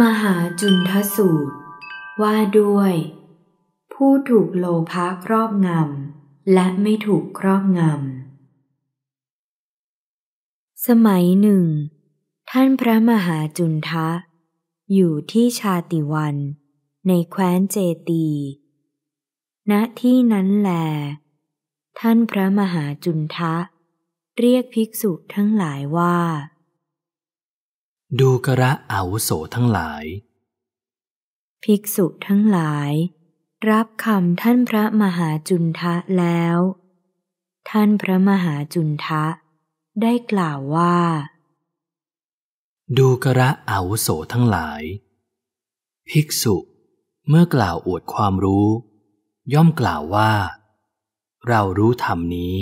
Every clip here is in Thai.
มหาจุนทสูตร ว่าด้วย ผู้ถูกโลภะครอบงำ และไม่ถูกครอบงำ สมัยหนึ่ง ท่านพระมหาจุนทะ อยู่ที่ชาติวันในแคว้นเจตีณที่นั้นแล ท่านพระมหาจุนทะ เรียกภิกษุทั้งหลายว่าดูกระอาวุโสทั้งหลาย ภิกษุทั้งหลาย รับคำท่านพระมหาจุนทะแล้ว ท่านพระมหาจุนทะ ได้กล่าวว่า ดูกระอาวุโสทั้งหลาย ภิกษุเมื่อกล่าวอวดความรู้ ย่อมกล่าวว่า เรารู้ธรรมนี้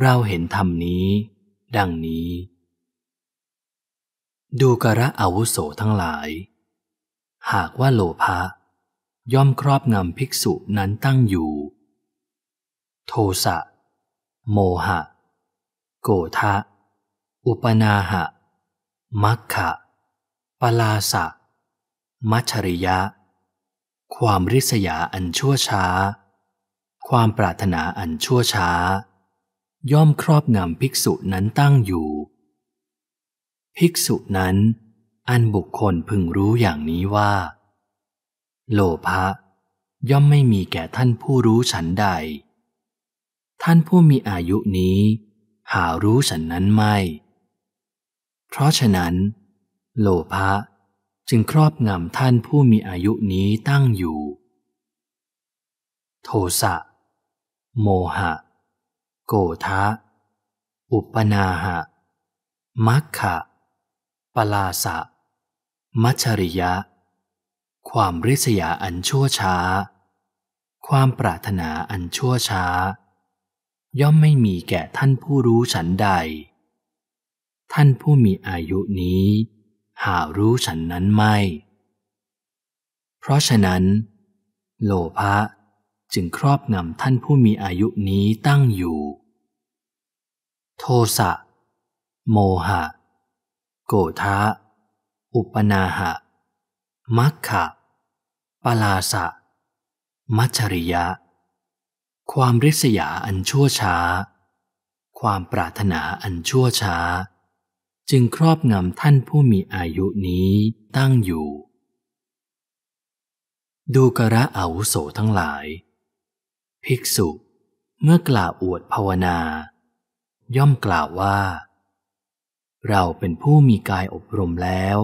เราเห็นธรรมนี้ ดังนี้ดูกระอาวุโสทั้งหลาย หากว่าโลภะย่อมครอบงำภิกษุนั้นตั้งอยู่ โทสะโมหะ โกทะอุปนาหะ มัคคะปลาสะ มัชริยะ ความริษยาอันชั่วช้า ความปรารถนาอันชั่วช้า ย่อมครอบงำภิกษุนั้นตั้งอยู่ภิกษุนั้นอันบุคคลพึงรู้อย่างนี้ว่า โลภะ ย่อมไม่มีแก่ท่านผู้รู้ฉันใดท่านผู้มีอายุนี้หารู้ฉันนั้นไม่ เพราะฉะนั้น โลภะจึงครอบงำท่านผู้มีอายุนี้ตั้งอยู่ โทสะ โมหะ โกทะอุปนาหะมัคคะปลาสะมัชริยะ ความริษยาอันชั่วช้า ความปรารถนาอันชั่วช้า ย่อมไม่มีแก่ท่านผู้รู้ฉันใด ท่านผู้มีอายุนี้ หารู้ฉันนั้นไม่ เพราะฉะนั้น โลภะจึงครอบงำท่านผู้มีอายุนี้ตั้งอยู่ โทสะโมหะโกธะอุปนาหะ มัคคะปลาสะ มัชริยะ ความริษยาอันชั่วช้า ความปรารถนาอันชั่วช้า จึงครอบงำท่านผู้มีอายุนี้ตั้งอยู่ ดูกระอาวุโสทั้งหลาย ภิกษุเมื่อกล่าวอวดภาวนา ย่อมกล่าวว่าเราเป็นผู้มีกายอบรมแล้ว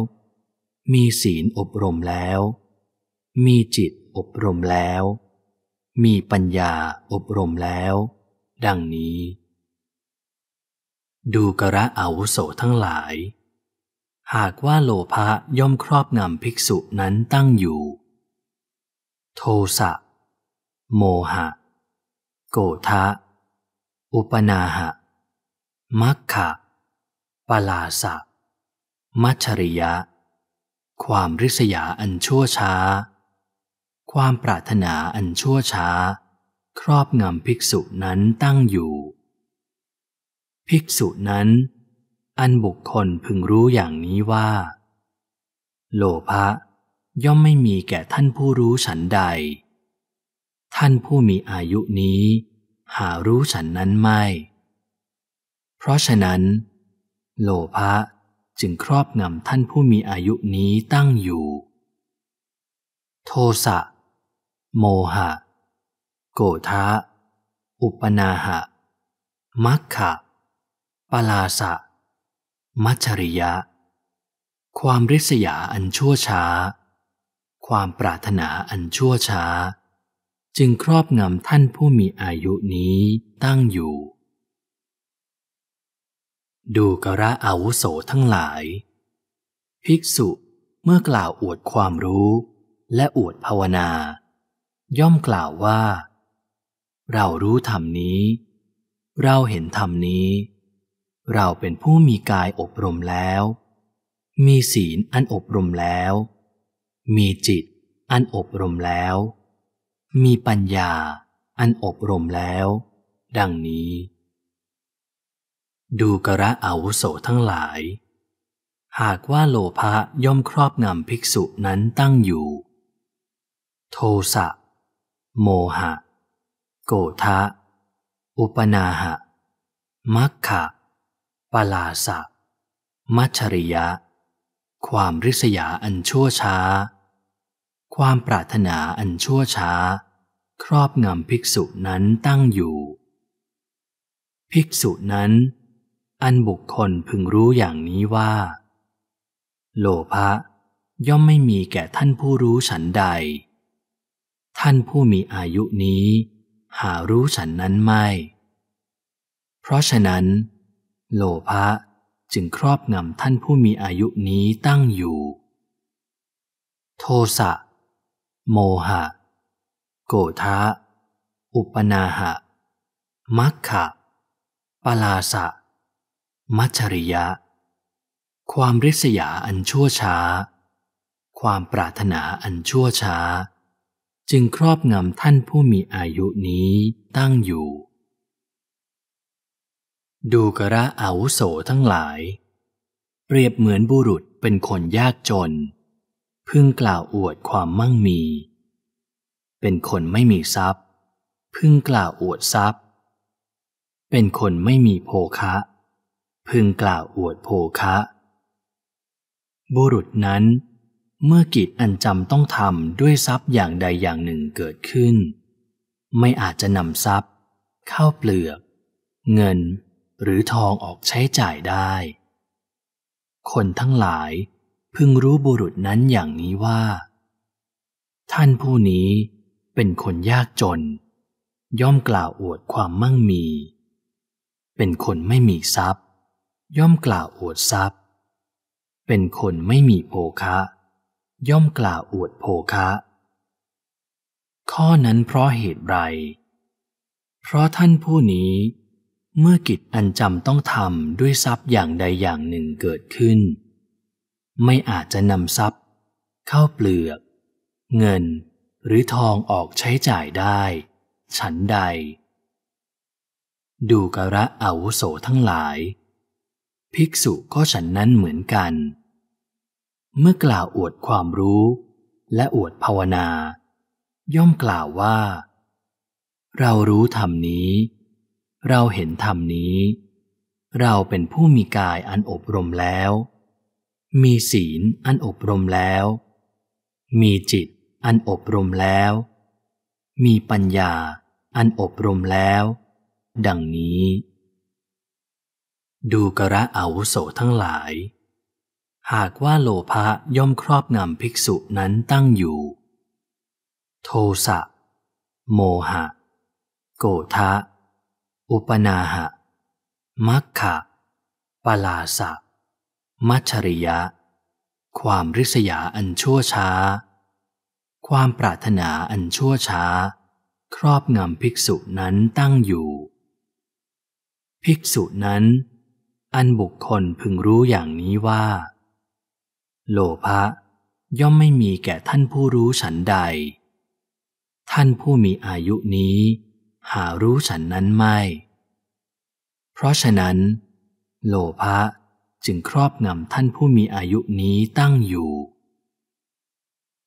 มีศีลอบรมแล้ว มีจิตอบรมแล้ว มีปัญญาอบรมแล้ว ดังนี้ ดูกระอาวุโสทั้งหลาย หากว่าโลภะย่อมครอบงำภิกษุนั้นตั้งอยู่ โทสะโมหะ โกทะอุปนาหะ มักขะปลาสะมัชริยะความริษยาอันชั่วช้า ความปรารถนาอันชั่วช้า ครอบงำภิกษุนั้นตั้งอยู่ ภิกษุนั้น อันบุคคลพึงรู้อย่างนี้ว่า โลภะย่อมไม่มีแก่ท่านผู้รู้ฉันใด ท่านผู้มีอายุนี้ หารู้ฉันนั้นไม่ เพราะฉะนั้นโลภะจึงครอบงำท่านผู้มีอายุนี้ตั้งอยู่ โทสะ โมหะโกธะอุปนาหะมัคคะปลาสะมัชริยะ ความริษยาอันชั่วช้า ความปรารถนาอันชั่วช้า จึงครอบงำท่านผู้มีอายุนี้ตั้งอยู่ดูกระอาวุโสทั้งหลาย ภิกษุเมื่อกล่าวอวดความรู้ และอวดภาวนา ย่อมกล่าวว่า เรารู้ธรรมนี้ เราเห็นธรรมนี้ เราเป็นผู้มีกายอบรมแล้ว มีศีลอันอบรมแล้ว มีจิตอันอบรมแล้ว มีปัญญาอันอบรมแล้ว ดังนี้ดูกระอาวุโสทั้งหลาย หากว่าโลภะย่อมครอบงำภิกษุนั้นตั้งอยู่ โทสะโมหะ โกทะอุปนาหะ มัคคะปลาสะ มัชริยะความริษยาอันชั่วช้า ความปรารถนาอันชั่วช้า ครอบงำภิกษุนั้นตั้งอยู่ ภิกษุนั้นอันบุคคลพึงรู้อย่างนี้ว่า โลภะย่อมไม่มีแก่ท่านผู้รู้ฉันใด ท่านผู้มีอายุนี้หารู้ฉันนั้นไม่ เพราะฉะนั้น โลภะจึงครอบงำท่านผู้มีอายุนี้ตั้งอยู่ โทสะโมหะ โกธะอุปนาหะ มัคคะปลาสะมัจฉริยะ ความริษยาอันชั่วช้า ความปรารถนาอันชั่วช้า จึงครอบงำท่านผู้มีอายุนี้ตั้งอยู่ ดูกระอาวุโสทั้งหลาย เปรียบเหมือนบุรุษเป็นคนยากจน พึ่งกล่าวอวดความมั่งมี เป็นคนไม่มีทรัพย์ พึ่งกล่าวอวดทรัพย์ เป็นคนไม่มีโภคะพึงกล่าวอวดโภคะ บุรุษนั้น เมื่อกิจอันจำต้องทำด้วยทรัพย์อย่างใดอย่างหนึ่งเกิดขึ้น ไม่อาจจะนำทรัพย์ เข้าเปลือก เงินหรือทองออกใช้จ่ายได้ คนทั้งหลายพึงรู้บุรุษนั้นอย่างนี้ว่า ท่านผู้นี้เป็นคนยากจน ย่อมกล่าวอวดความมั่งมี เป็นคนไม่มีทรัพย์ย่อมกล่าวอวดทรัพย์ เป็นคนไม่มีโภคะ ย่อมกล่าวอวดโภคะ ข้อนั้นเพราะเหตุไรเพราะท่านผู้นี้เมื่อกิจอันจำต้องทำด้วยทรัพย์อย่างใดอย่างหนึ่งเกิดขึ้น ไม่อาจจะนำทรัพย์ เข้าเปลือก เงินหรือทองออกใช้จ่ายได้ ฉันใด ดูกระอาวุโสทั้งหลายภิกษุก็ฉันนั้นเหมือนกัน เมื่อกล่าวอวดความรู้และอวดภาวนา ย่อมกล่าวว่า เรารู้ธรรมนี้ เราเห็นธรรมนี้ เราเป็นผู้มีกายอันอบรมแล้ว มีศีลอันอบรมแล้ว มีจิตอันอบรมแล้ว มีปัญญาอันอบรมแล้ว ดังนี้ดูกระอาวุโสทั้งหลาย หากว่าโลภะย่อมครอบงำภิกษุนั้นตั้งอยู่ โทสะ โมหะ โกทะ อุปนาหะ มัคคะปลาสะ มัชริยะความริษยาอันชั่วช้า ความปรารถนาอันชั่วช้า ครอบงำภิกษุนั้นตั้งอยู่ ภิกษุนั้นอันบุคคลพึงรู้อย่างนี้ว่า โลภะ ย่อมไม่มีแก่ท่านผู้รู้ฉันใด ท่านผู้มีอายุนี้ หารู้ฉันนั้นไม่ เพราะฉะนั้น โลภะจึงครอบงำท่านผู้มีอายุนี้ตั้งอยู่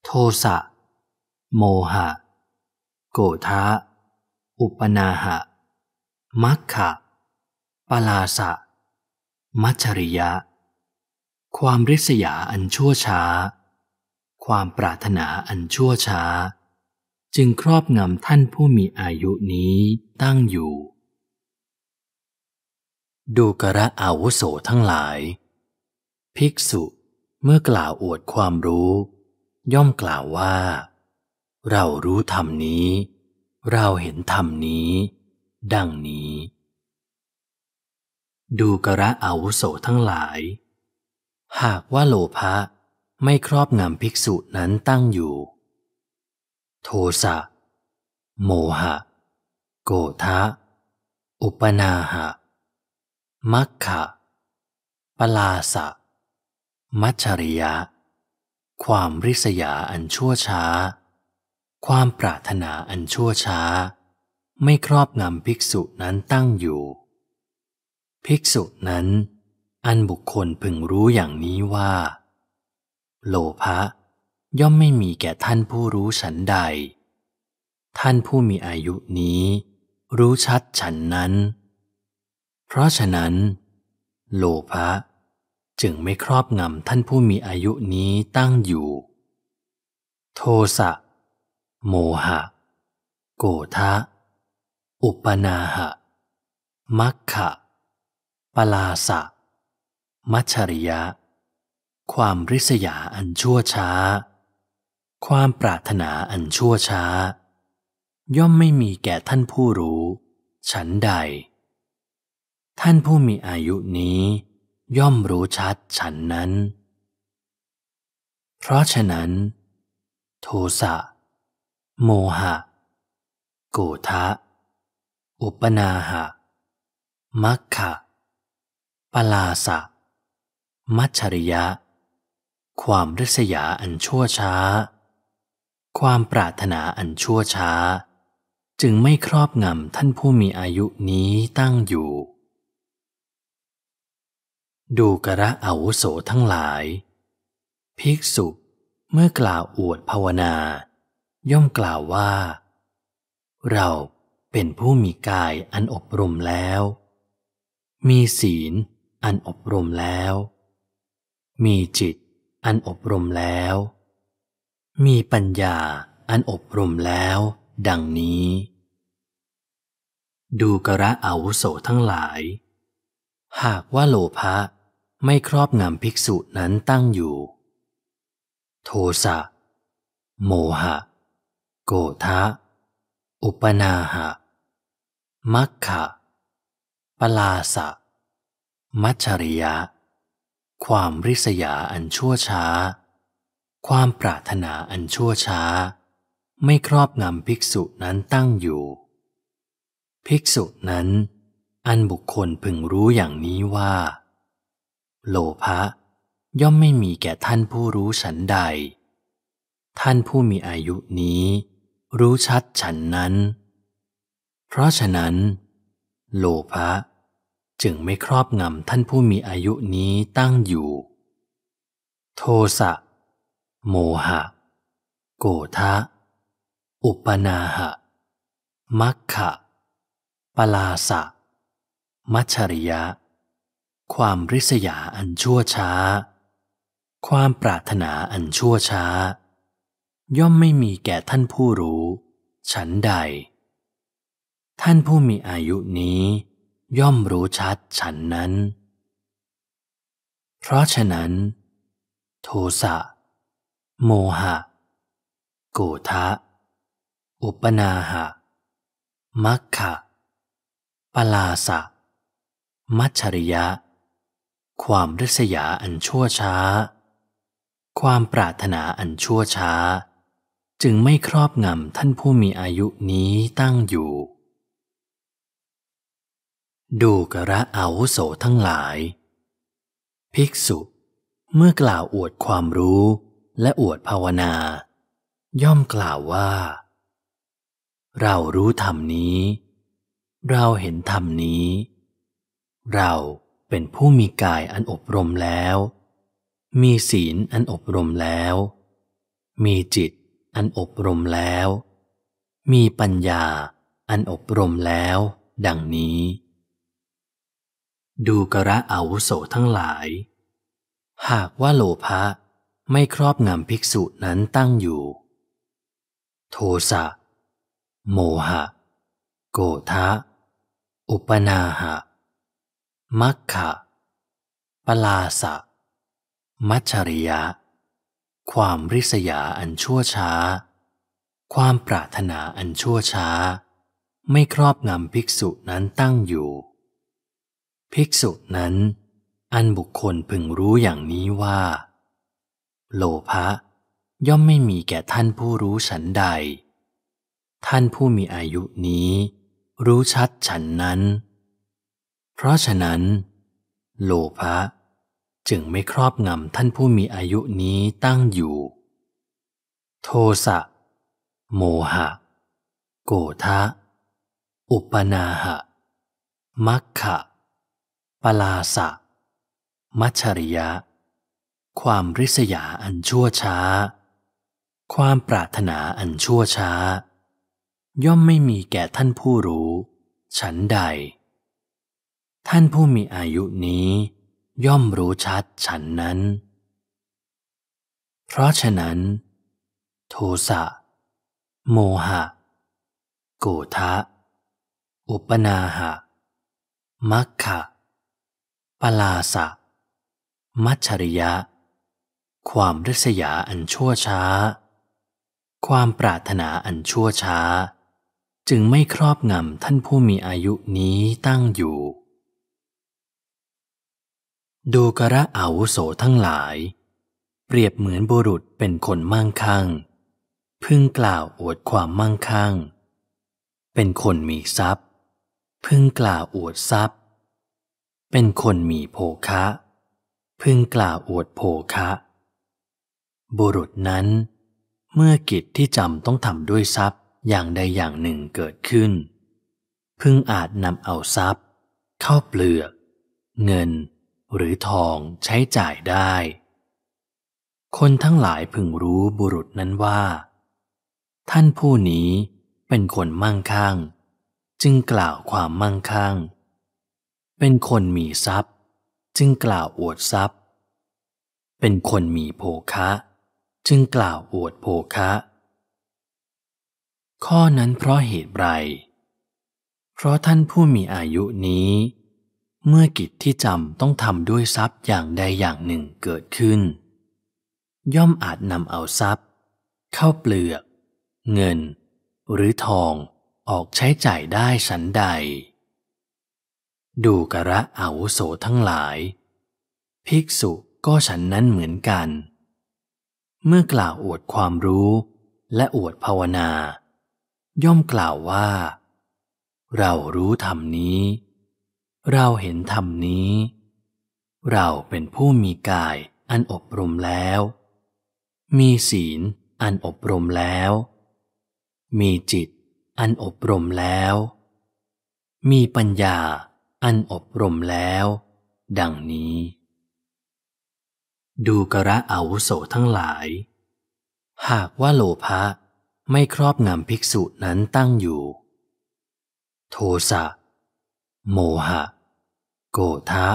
โทสะโมหะ โกธะอุปนาหะมัคคะ ปลาสะมัจฉริยะความริษยาอันชั่วช้า ความปรารถนาอันชั่วช้า จึงครอบงำท่านผู้มีอายุนี้ตั้งอยู่ ดูกระอาวุโสทั้งหลาย ภิกษุเมื่อกล่าวอวดความรู้ ย่อมกล่าวว่า เรารู้ธรรมนี้ เราเห็นธรรมนี้ ดังนี้ดูกระอาวุโสทั้งหลาย หากว่าโลภะไม่ครอบงำภิกษุนั้นตั้งอยู่ โทสะ โมหะ โกทะอุปนาหะ มัคคะปลาสะ มัชริยะ ความริษยาอันชั่วช้า ความปรารถนาอันชั่วช้า ไม่ครอบงำภิกษุนั้นตั้งอยู่ภิกษุนั้น อันบุคคลพึงรู้อย่างนี้ว่า โลภะย่อมไม่มีแก่ท่านผู้รู้ฉันใด ท่านผู้มีอายุนี้ รู้ชัดฉันนั้น เพราะฉะนั้น โลภะจึงไม่ครอบงำท่านผู้มีอายุนี้ตั้งอยู่ โทสะโมหะ โกทะอุปนาหะมัคคะปลาสะ มัชริยะความริษยาอันชั่วช้า ความปรารถนาอันชั่วช้า ย่อมไม่มีแก่ท่านผู้รู้ ฉันใด ท่านผู้มีอายุนี้ย่อมรู้ชัดฉันนั้น เพราะฉะนั้น โทสะ โมหะ โกทะ อุปนาหะ มักคะปลาสะมัชริยะ ความริษยาอันชั่วช้า ความปรารถนาอันชั่วช้า จึงไม่ครอบงำท่านผู้มีอายุนี้ตั้งอยู่ ดูกระอาวุโสทั้งหลาย ภิกษุเมื่อกล่าวอวดภาวนา ย่อมกล่าวว่า เราเป็นผู้มีกายอันอบรมแล้ว มีศีลอันอบรมแล้ว มีจิตอันอบรมแล้ว มีปัญญาอันอบรมแล้ว ดังนี้ ดูกระอาวุโสทั้งหลาย หากว่าโลภะไม่ครอบงำภิกษุนั้นตั้งอยู่ โทสะโมหะ โกทะ อุปนาหะ มัคคะปลาสะมัจฉริยะความริษยาอันชั่วช้า ความปรารถนาอันชั่วช้า ไม่ครอบงำภิกษุนั้นตั้งอยู่ ภิกษุนั้น อันบุคคลพึงรู้อย่างนี้ว่า โลภะย่อมไม่มีแก่ท่านผู้รู้ฉันใด ท่านผู้มีอายุนี้ รู้ชัดฉันนั้น เพราะฉะนั้น โลภะจึงไม่ครอบงำท่านผู้มีอายุนี้ตั้งอยู่ โทสะโมหะ โกทะ อุปนาหะมัคคะปลาสะ มัชริยะความริษยาอันชั่วช้า ความปรารถนาอันชั่วช้า ย่อมไม่มีแก่ท่านผู้รู้ฉันใด ท่านผู้มีอายุนี้ย่อมรู้ชัดฉันนั้น เพราะฉะนั้น โทสะโมหะ โกทะอุปนาหะ มัคคะ ปลาสะ มัชริยะ ความริษยาอันชั่วช้า ความปรารถนาอันชั่วช้า จึงไม่ครอบงำท่านผู้มีอายุนี้ตั้งอยู่ดูกระอาวุโสทั้งหลาย ภิกษุเมื่อกล่าวอวดความรู้และอวดภาวนา ย่อมกล่าวว่า เรารู้ธรรมนี้ เราเห็นธรรมนี้ เราเป็นผู้มีกายอันอบรมแล้ว มีศีลอันอบรมแล้ว มีจิตอันอบรมแล้ว มีปัญญาอันอบรมแล้ว ดังนี้ดูกระอาวุโสทั้งหลาย หาก ว่าโลภะไม่ครอบงำภิกษุนั้นตั้งอยู่ โทสะโมหะ โกทะอุปนาหะมัคคะปลาสะมัชริยะความริษยาอันชั่วช้า ความปรารถนาอันชั่วช้า ไม่ครอบงำภิกษุนั้นตั้งอยู่ภิกษุนั้นอันบุคคลพึงรู้อย่างนี้ว่า โลภะย่อมไม่มีแก่ท่านผู้รู้ฉันใด ท่านผู้มีอายุนี้รู้ชัดฉันนั้น เพราะฉะนั้น โลภะจึงไม่ครอบงำท่านผู้มีอายุนี้ตั้งอยู่ โทสะ โมหะ โกทะอุปนาหะมัคคะปลาสะ มัชริยะความริษยาอันชั่วช้า ความปรารถนาอันชั่วช้า ย่อมไม่มีแก่ท่านผู้รู้ ฉันใด ท่านผู้มีอายุนี้ ย่อมรู้ชัดฉันนั้น เพราะฉะนั้น โทสะ โมหะ โกทะ อุปนาหะมักขะปลาสะมัชริยะ ความริษยาอันชั่วช้า ความปรารถนาอันชั่วช้า จึงไม่ครอบงำท่านผู้มีอายุนี้ตั้งอยู่ ดูกระอาวุโสทั้งหลาย เปรียบเหมือนบุรุษเป็นคนมั่งคั่ง พึ่งกล่าวอวดความมั่งคั่ง เป็นคนมีทรัพย์ พึ่งกล่าวอวดทรัพย์เป็นคนมีโภคะ พึงกล่าวอวดโภคะ บุรุษนั้น เมื่อกิจที่จำต้องทำด้วยทรัพย์อย่างใดอย่างหนึ่งเกิดขึ้น พึงอาจนำเอาทรัพย์ เข้าเปลือก เงินหรือทองใช้จ่ายได้ คนทั้งหลายพึงรู้บุรุษนั้นว่า ท่านผู้นี้เป็นคนมั่งคัง่ง จึงกล่าวความมั่งคัง่งเป็นคนมีทรัพย์ จึงกล่าวอวดทรัพย์ เป็นคนมีโภคะ จึงกล่าวอวดโภคะ ข้อนั้นเพราะเหตุไรเพราะท่านผู้มีอายุนี้ เมื่อกิจที่จำต้องทำด้วยทรัพย์อย่างใดอย่างหนึ่งเกิดขึ้น ย่อมอาจนำเอาทรัพย์ เข้าเปลือก เงินหรือทองออกใช้จ่ายได้ฉันใดดูกระอาวุโสทั้งหลาย ภิกษุก็ฉันนั้นเหมือนกัน เมื่อกล่าวอวดความรู้และอวดภาวนา ย่อมกล่าวว่า เรารู้ธรรมนี้ เราเห็นธรรมนี้ เราเป็นผู้มีกายอันอบรมแล้ว มีศีลอันอบรมแล้ว มีจิตอันอบรมแล้ว มีปัญญาอันอบรมแล้ว ดังนี้ ดูกระอาวุโสทั้งหลาย หากว่าโลภะไม่ครอบงำภิกษุนั้นตั้งอยู่ โทสะโมหะ โกทะ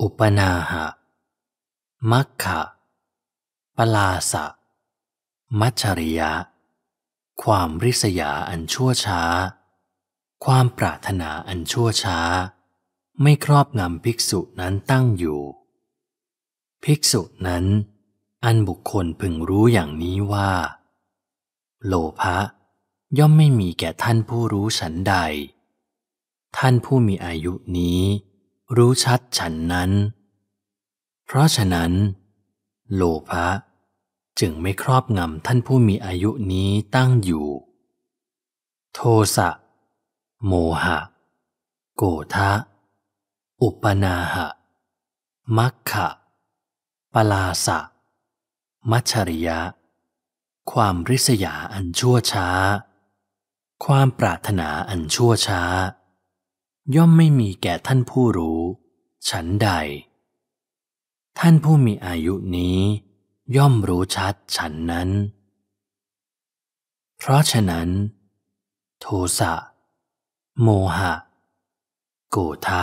อุปนาหะ มัคคะปลาสะ มัชริยะ ความริษยาอันชั่วช้าความปรารถนาอันชั่วช้า ไม่ครอบงำภิกษุนั้นตั้งอยู่ ภิกษุนั้น อันบุคคลพึงรู้อย่างนี้ว่า โลภะย่อมไม่มีแก่ท่านผู้รู้ฉันใด ท่านผู้มีอายุนี้ รู้ชัดฉันนั้น เพราะฉะนั้น โลภะจึงไม่ครอบงำท่านผู้มีอายุนี้ตั้งอยู่ โทสะโมหะ โกทะ อุปนาหะมัคคะ ปลาสะ มัชริยะ ความริษยาอันชั่วช้า ความปรารถนาอันชั่วช้า ย่อมไม่มีแก่ท่านผู้รู้ ฉันใด ท่านผู้มีอายุนี้ ย่อมรู้ชัดฉันนั้น เพราะฉะนั้น โทสะโมหะ โกทะ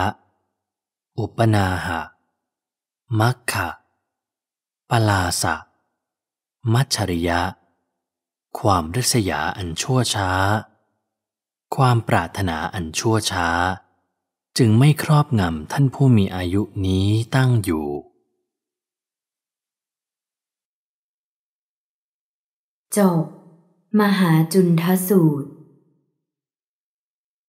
อุปนาหะ มัคคะปลาสะ มัชริยะ ความริษยาอันชั่วช้า ความปรารถนาอันชั่วช้า จึงไม่ครอบงำท่านผู้มีอายุนี้ตั้งอยู่ จบมหาจุนทสูตร